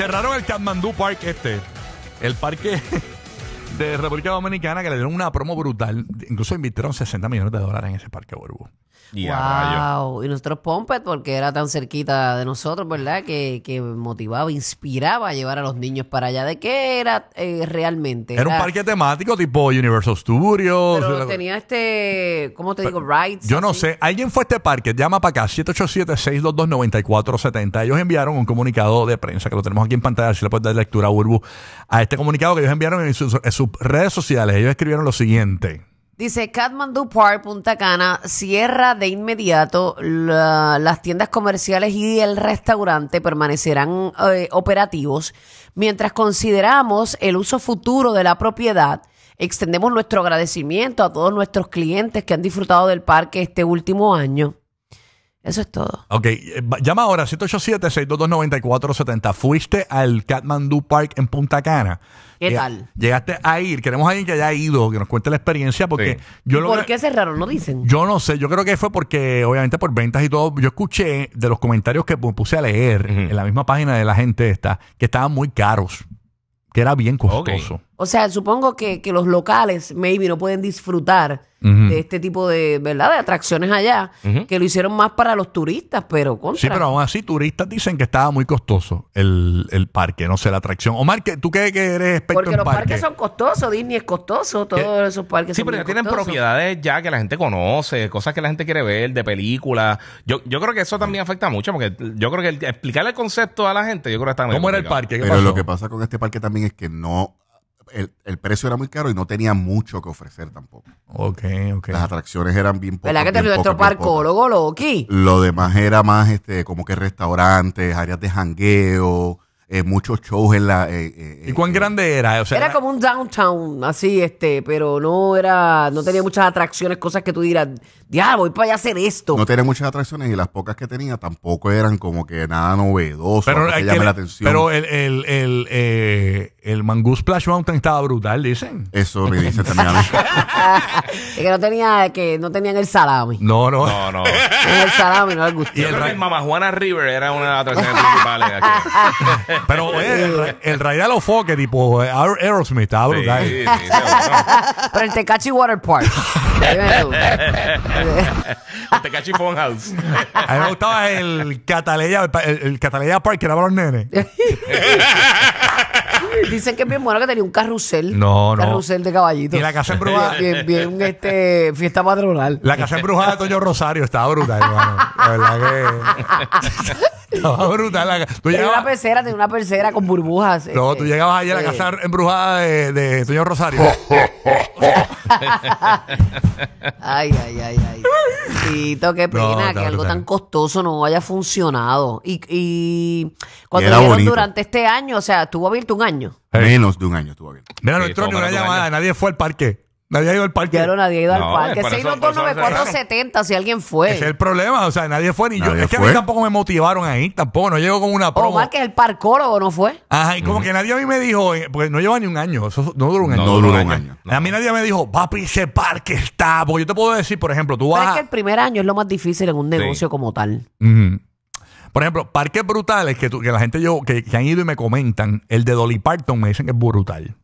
Cerraron el Kathmandu Park este. El parque de República Dominicana que le dieron una promo brutal. Incluso invirtieron 60 millones de dólares en ese parque Burbu. Y wow. Y nosotros Pompet, porque era tan cerquita de nosotros, ¿verdad? Que, que, motivaba, inspiraba a llevar a los niños para allá. ¿De qué era eh, realmente? Era, un parque temático tipo Universal Studios. Pero tenía este, ¿cómo te digo? Rides. Yo no sé. Alguien fue a este parque. Llama para acá, 787-622-9470. Ellos enviaron un comunicado de prensa que lo tenemos aquí en pantalla. Si le puedes dar lectura a Burbu a este comunicado que ellos enviaron en su sus redes sociales, ellos escribieron lo siguiente. Dice Kathmandu Park, Punta Cana, cierra de inmediato. las tiendas comerciales y el restaurante permanecerán eh, operativos. Mientras consideramos el uso futuro de la propiedad, extendemos nuestro agradecimiento a todos nuestros clientes que han disfrutado del parque este último año. Eso es todo. Ok, eh, llama ahora 787-622-9470. Fuiste al Kathmandu Park en Punta Cana. ¿Qué tal? Llegaste a ir. Queremos a alguien que haya ido, que nos cuente la experiencia, porque yo lo ¿Por qué cerraron? ¿No dicen? Yo no sé. Yo creo que fue porque, obviamente, por ventas y todo. Yo escuché de los comentarios que puse a leer en la misma página de la gente esta, que estaban muy caros, que era bien costoso. O sea, supongo que, los locales, maybe, no pueden disfrutar de este tipo de, ¿verdad? De atracciones allá, que lo hicieron más para los turistas, pero contra. Sí, pero aún así, turistas dicen que estaba muy costoso el, parque, no sé, la atracción. Omar, ¿tú qué, que eres experto Porque los parques? son costosos, Disney es costoso, todos esos parques Sí, pero ya tienen propiedades ya que la gente conoce, cosas que la gente quiere ver, de películas. Yo, yo creo que eso también afecta mucho, porque yo creo que explicarle el concepto a la gente, yo creo que está Como ¿Cómo era el parque? Pero lo que pasa con este parque también es que no el, el, precio era muy caro y no tenía mucho que ofrecer tampoco. Ok, ok. Las atracciones eran bien pocas. ¿Verdad que te lo nuestro parcólogo, Loki? Lo demás era más este como que restaurantes, áreas de jangueo, eh, muchos shows en la... Eh, eh, ¿Y cuán grande era? O sea, era como un downtown, así, este, pero no era... No tenía muchas atracciones, cosas que tú dirás, diablo, voy para allá a hacer esto. No tenía muchas atracciones y las pocas que tenía tampoco eran como que nada novedoso, pero, que la atención. Pero el, el el Mangú Splash Mountain estaba brutal, dicen. Eso me dice también es que no tenía, que no tenían el salami. No, no. No, no. el salami, no el gusto. Y el, Juana River era una de las atracciones principales aquí. Pero el, el Ray de los Foques, tipo Aerosmith, estaba brutal. Pero el Tekachi Water Park. el Tecachi Phone House. A mí me gustaba el Cataleya, el, Cataleya Park, que era para los nenes. Dicen que es bien bueno que tenía un carrusel. No, no. Carrusel de caballitos. Y la casa embrujada. bien, bien, este, fiesta patronal. La casa embrujada de Toño Rosario estaba brutal, hermano. La verdad que. estaba brutal. La... Tú llegabas... Tenía una pecera, tenía una pecera con burbujas. No, tú este. llegabas ayer a la eh. casa embrujada de, de Toño Rosario. ay, ay, ay, ay qué pena que algo tan costoso no haya funcionado. Y, y cuando lo durante este año, o sea, estuvo abierto un año. Menos de un año estuvo abierto. Mira, entró llamada, nadie fue al parque. Nadie ha ido al parque. Claro, nadie ha ido al parque. Eh, Se por si alguien fue. Ese es el problema, o sea, nadie fue ni yo. Es que a mí tampoco me motivaron ahí, tampoco, no llego con una promo. Omar, que el parcólogo, ¿no fue? Ajá, y como que nadie a mí me dijo, eh, porque no lleva ni un año, no duró un año. No duró un año, A mí nadie me dijo, papi, ese parque está, porque yo te puedo decir, por ejemplo, tú vas. es que el primer año es lo más difícil en un negocio como tal. por ejemplo, parques brutales que, que la gente yo, que, que han ido y me comentan, el de Dolly Parton me dicen que es brutal.